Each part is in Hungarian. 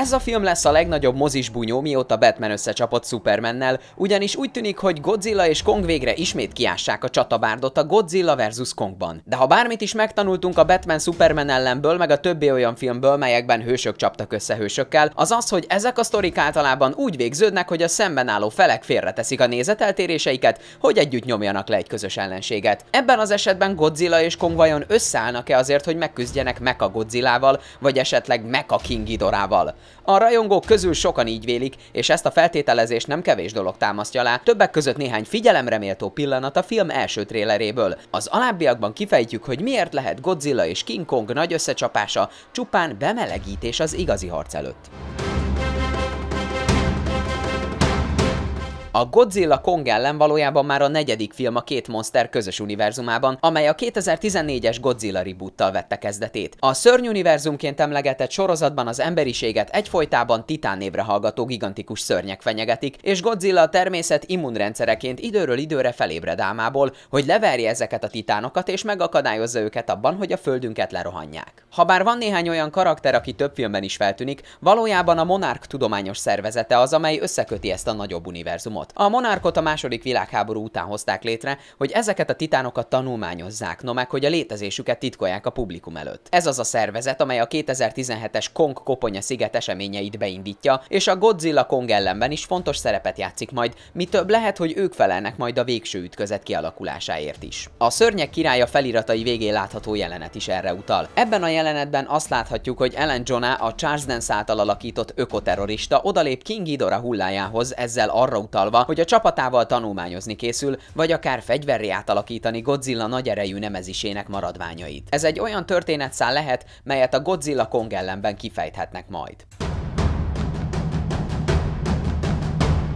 Ez a film lesz a legnagyobb mozis bunyó, mióta Batman összecsapott Supermannel, ugyanis úgy tűnik, hogy Godzilla és Kong végre ismét kiássák a csatabárdot a Godzilla vs. Kongban. De ha bármit is megtanultunk a Batman Superman ellenből, meg a többi olyan filmből, melyekben hősök csaptak össze hősökkel, az az, hogy ezek a sztorik általában úgy végződnek, hogy a szemben álló felek félreteszik a nézeteltéréseiket, hogy együtt nyomjanak le egy közös ellenséget. Ebben az esetben Godzilla és Kong vajon összeállnak-e azért, hogy megküzdjenek godzilla Godzillával, vagy esetleg a King Ghidorával? A rajongók közül sokan így vélik, és ezt a feltételezést nem kevés dolog támasztja alá, többek között néhány figyelemreméltó pillanat a film első tréleréből. Az alábbiakban kifejtjük, hogy miért lehet Godzilla és King Kong nagy összecsapása csupán bemelegítés az igazi harc előtt. A Godzilla Kong ellen valójában már a negyedik film a két monster közös univerzumában, amely a 2014-es Godzilla reboottal vette kezdetét. A szörny univerzumként emlegetett sorozatban az emberiséget egyfolytában titán névre hallgató gigantikus szörnyek fenyegetik, és Godzilla a természet immunrendszereként időről időre felébred álmából, hogy leverje ezeket a titánokat és megakadályozza őket abban, hogy a földünket lerohanják. Habár van néhány olyan karakter, aki több filmben is feltűnik, valójában a Monarch tudományos szervezete az, amely összeköti ezt a nagyobb univerzumot titánkat. A monárkot a második világháború után hozták létre, hogy ezeket a titánokat tanulmányozzák, no meg hogy a létezésüket titkolják a publikum előtt. Ez az a szervezet, amely a 2017-es Kong Koponya sziget eseményeit beindítja, és a Godzilla Kong ellenben is fontos szerepet játszik majd, mi több lehet, hogy ők felelnek majd a végső ütközet kialakulásáért is. A szörnyek királya feliratai végén látható jelenet is erre utal. Ebben a jelenetben azt láthatjuk, hogy Ellen Jonah a Charles Dance által alakított ökoterrorista odalép King Ghidorah hullájához, ezzel arra utal, utalva, hogy a csapatával tanulmányozni készül, vagy akár fegyverré átalakítani Godzilla nagy erejű nemezisének maradványait. Ez egy olyan történetszál lehet, melyet a Godzilla Kong ellenben kifejthetnek majd.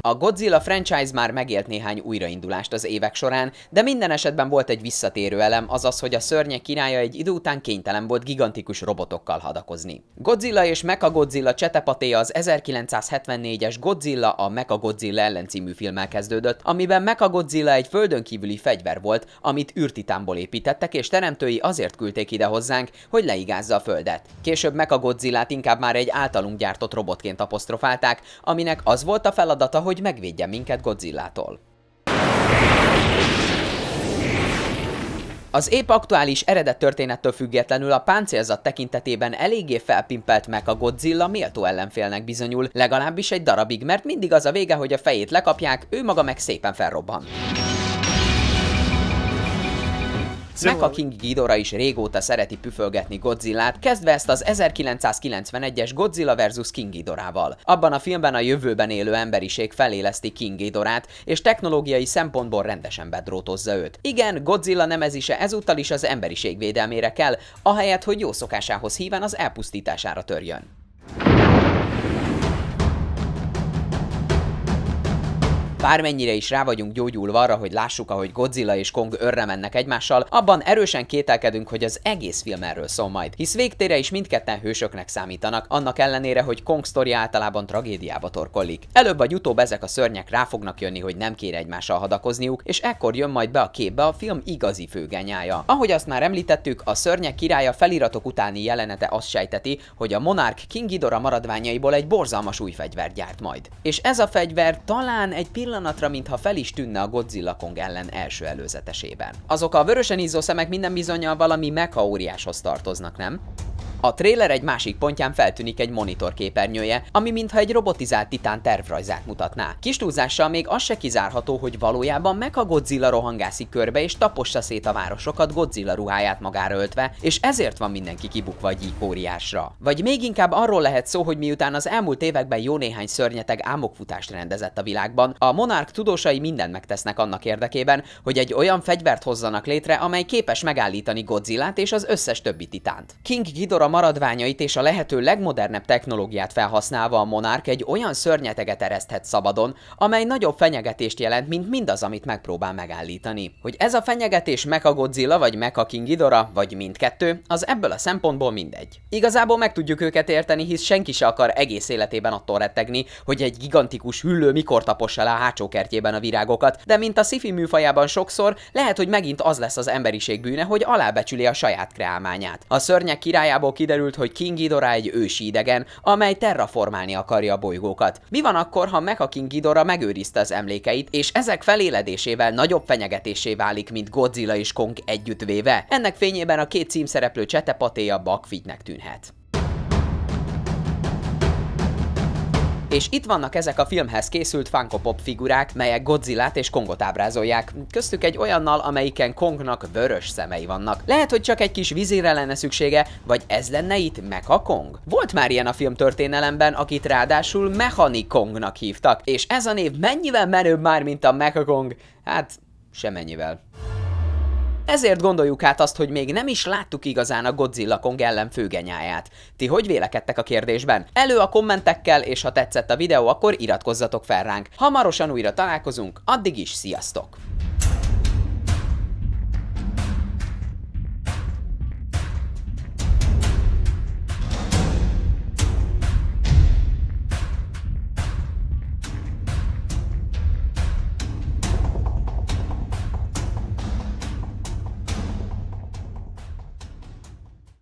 A Godzilla franchise már megélt néhány újraindulást az évek során, de minden esetben volt egy visszatérő elem, azaz, hogy a szörnyek királya egy idő után kénytelen volt gigantikus robotokkal hadakozni. Godzilla és Mechagodzilla csetepatéja az 1974-es Godzilla a Mechagodzilla ellen című filmmel kezdődött, amiben Mechagodzilla egy földön kívüli fegyver volt, amit űrtitánból építettek, és teremtői azért küldték ide hozzánk, hogy leigázza a földet. Később Mechagodzillát inkább már egy általunk gyártott robotként apostrofálták, aminek az volt a feladata, hogy hogy megvédje minket Godzillától. Az épp aktuális eredet történettől függetlenül a páncélzat tekintetében eléggé felpimpelt meg a Godzilla méltó ellenfélnek bizonyul, legalábbis egy darabig, mert mindig az a vége, hogy a fejét lekapják, ő maga meg szépen felrobban. Szóval. Mecha King Ghidorah is régóta szereti püfölgetni Godzillát, kezdve ezt az 1991-es Godzilla vs. King Ghidorával. Abban a filmben a jövőben élő emberiség feléleszti King Ghidorát, és technológiai szempontból rendesen bedrótozza őt. Igen, Godzilla nemezise ezúttal is az emberiség védelmére kell, ahelyett, hogy jó szokásához híven az elpusztítására törjön. Bármennyire is rá vagyunk gyógyulva arra, hogy lássuk, ahogy Godzilla és Kong örre mennek egymással, abban erősen kételkedünk, hogy az egész film erről szól majd, hisz végtére is mindketten hősöknek számítanak, annak ellenére, hogy Kong sztoria általában tragédiába torkollik. Előbb vagy utóbb ezek a szörnyek rá fognak jönni, hogy nem kér egymással hadakozniuk, és ekkor jön majd be a képbe a film igazi főgenyája. Ahogy azt már említettük, a szörnyek királya feliratok utáni jelenete azt sejteti, hogy a monark King Ghidorah maradványaiból egy borzalmas új fegyvert gyárt majd. És ez a fegyver talán egy pillanat pillanatra, mintha fel is tűnne a Godzilla Kong ellen első előzetesében. Azok a vörösen izzó szemek minden bizonyal valami mekaóriáshoz tartoznak, nem? A trailer egy másik pontján feltűnik egy monitor képernyője, ami mintha egy robotizált titán tervrajzát mutatná. Kis túlzással még az se kizárható, hogy valójában meg a Godzilla rohangászik körbe és tapossa szét a városokat Godzilla ruháját magára öltve, és ezért van mindenki kibukva a gyíkóriásra. Vagy még inkább arról lehet szó, hogy miután az elmúlt években jó néhány szörnyeteg álmokfutást rendezett a világban, a monárk tudósai mindent megtesznek annak érdekében, hogy egy olyan fegyvert hozzanak létre, amely képes megállítani Godzillát és az összes többi titánt. King Ghidorah maradványait és a lehető legmodernebb technológiát felhasználva a monárk egy olyan szörnyeteget ereszthet szabadon, amely nagyobb fenyegetést jelent, mint mindaz, amit megpróbál megállítani. Hogy ez a fenyegetés Mecha Godzilla vagy Mecha King Ghidorah, vagy mindkettő, az ebből a szempontból mindegy. Igazából meg tudjuk őket érteni, hisz senki se akar egész életében attól rettegni, hogy egy gigantikus hüllő mikor tapossa le a hátsó kertjében a virágokat, de mint a sci műfajában sokszor, lehet, hogy megint az lesz az emberiség bűne, hogy alábecsüli a saját kreálmányát. A szörnyek királyából kiderült, hogy King Ghidorah egy ősi idegen, amely terraformálni akarja a bolygókat. Mi van akkor, ha Mecha King Ghidorah megőrizte az emlékeit, és ezek feléledésével nagyobb fenyegetésé válik, mint Godzilla és Kong együttvéve? Ennek fényében a két címszereplő csetepatéja Bakfitnek tűnhet. És itt vannak ezek a filmhez készült Funko Pop figurák, melyek Godzillát és Kongot ábrázolják, köztük egy olyannal, amelyiken Kongnak vörös szemei vannak. Lehet, hogy csak egy kis vizére lenne szüksége, vagy ez lenne itt Mecha Kong? Volt már ilyen a film történelemben, akit ráadásul Mechani Kongnak hívtak, és ez a név mennyivel menőbb már, mint a Mecha Kong? Hát, semennyivel. Ezért gondoljuk át azt, hogy még nem is láttuk igazán a Godzilla Kong ellen főgenyáját. Ti hogy vélekedtek a kérdésben? Elő a kommentekkel, és ha tetszett a videó, akkor iratkozzatok fel ránk. Hamarosan újra találkozunk, addig is sziasztok!